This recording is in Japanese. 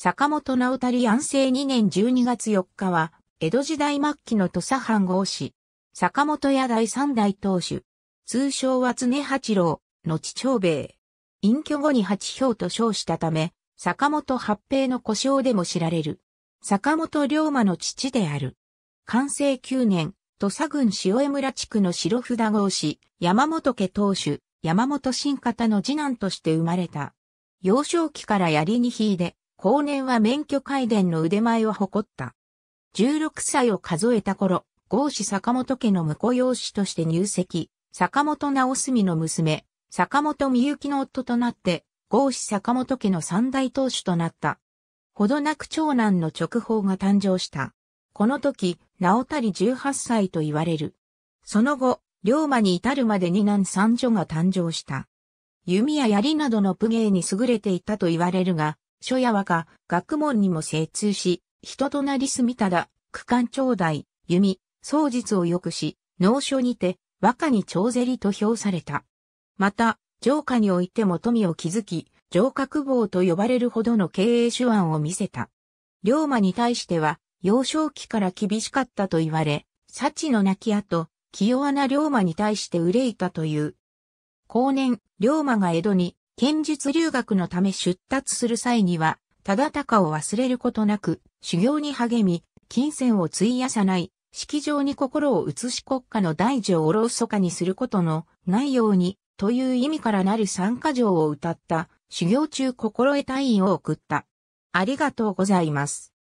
坂本直足安政2年12月4日は、江戸時代末期の土佐藩合氏、坂本屋第三代当主、通称は常八郎、後長兵衛。隠居後に八兵と称したため、坂本八兵の故障でも知られる。坂本龍馬の父である。完成9年、土佐郡塩江村地区の白札合氏、山本家当主、山本新方の次男として生まれた。幼少期から槍に引いで、後年は免許改伝の腕前を誇った。16歳を数えた頃、郷士坂本家の婿養子として入籍、坂本直澄の娘、坂本美幸の夫となって、郷士坂本家の三大当主となった。ほどなく長男の直方が誕生した。この時、直り18歳と言われる。その後、龍馬に至るまで二男三女が誕生した。弓や槍などの武芸に優れていたと言われるが、書や和歌、学問にも精通し、人となりすみただ、区間長大、弓、創実を良くし、農書にて、和歌に長ゼと評された。また、城下においても富を築き、城郭坊と呼ばれるほどの経営手腕を見せた。龍馬に対しては、幼少期から厳しかったと言われ、幸の亡き後、清穴龍馬に対して憂いたという。後年、龍馬が江戸に剣術留学のため出立する際には、忠敬を忘れることなく、修行に励み、金銭を費やさない、式場に心を移し国家の大事をおろそかにすることのないように、という意味からなる参加条を歌った、修行中心得隊員を送った。ありがとうございます。